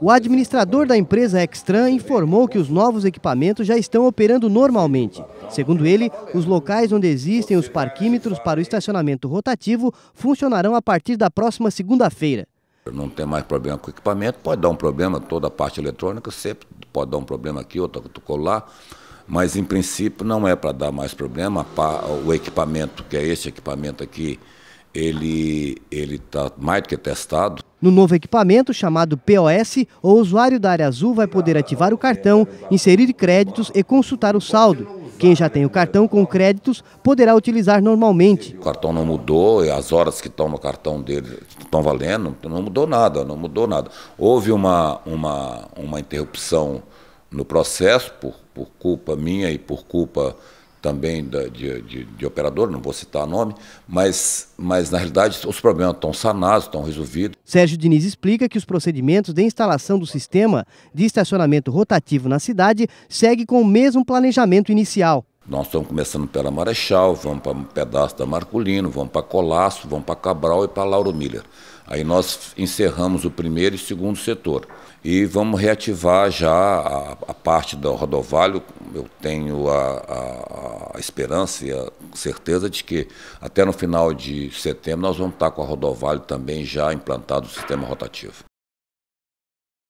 O administrador da empresa Extran informou que os novos equipamentos já estão operando normalmente. Segundo ele, os locais onde existem os parquímetros para o estacionamento rotativo funcionarão a partir da próxima segunda-feira. Não tem mais problema com o equipamento, pode dar um problema toda a parte eletrônica, sempre pode dar um problema aqui, outro colar, mas em princípio não é para dar mais problema. O equipamento, que é esse equipamento aqui, ele está mais do que testado. No novo equipamento, chamado POS, o usuário da área azul vai poder ativar o cartão, inserir créditos e consultar o saldo. Quem já tem o cartão com créditos poderá utilizar normalmente. O cartão não mudou, as horas que estão no cartão dele estão valendo, não mudou nada, não mudou nada. Houve uma, uma, uma interrupção no processo por, por culpa minha e por culpa também da, de, de, de, operador, não vou citar nome, mas, mas na realidade os problemas estão sanados, estão resolvidos. Sérgio Diniz explica que os procedimentos de instalação do sistema de estacionamento rotativo na cidade segue com o mesmo planejamento inicial. Nós estamos começando pela Marechal, vamos para um pedaço da Marculino, vamos para Colasso, vamos para Cabral e para Lauro Miller. Aí nós encerramos o primeiro e segundo setor. E vamos reativar já a, a parte do rodovalho. Eu tenho a, a, a esperança e a certeza de que até no final de setembro nós vamos estar com a rodovalho também já implantado o sistema rotativo.